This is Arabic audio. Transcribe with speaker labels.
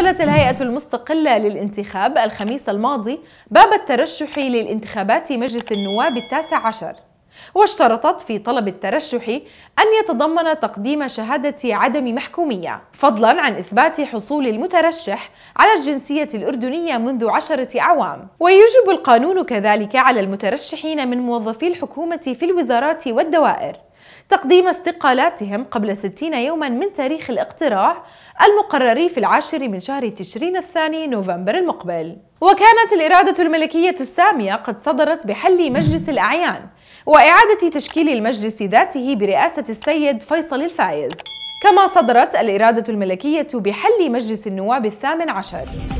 Speaker 1: قفلت الهيئة المستقلة للانتخاب الخميس الماضي باب الترشح للانتخابات مجلس النواب التاسع عشر واشترطت في طلب الترشح أن يتضمن تقديم شهادة عدم محكومية فضلا عن إثبات حصول المترشح على الجنسية الأردنية منذ عشرة أعوام ويجب القانون كذلك على المترشحين من موظفي الحكومة في الوزارات والدوائر تقديم استقالاتهم قبل 60 يوما من تاريخ الاقتراع المقرر في العاشر من شهر تشرين الثاني نوفمبر المقبل وكانت الإرادة الملكية السامية قد صدرت بحل مجلس الأعيان وإعادة تشكيل المجلس ذاته برئاسة السيد فيصل الفايز كما صدرت الإرادة الملكية بحل مجلس النواب الثامن عشر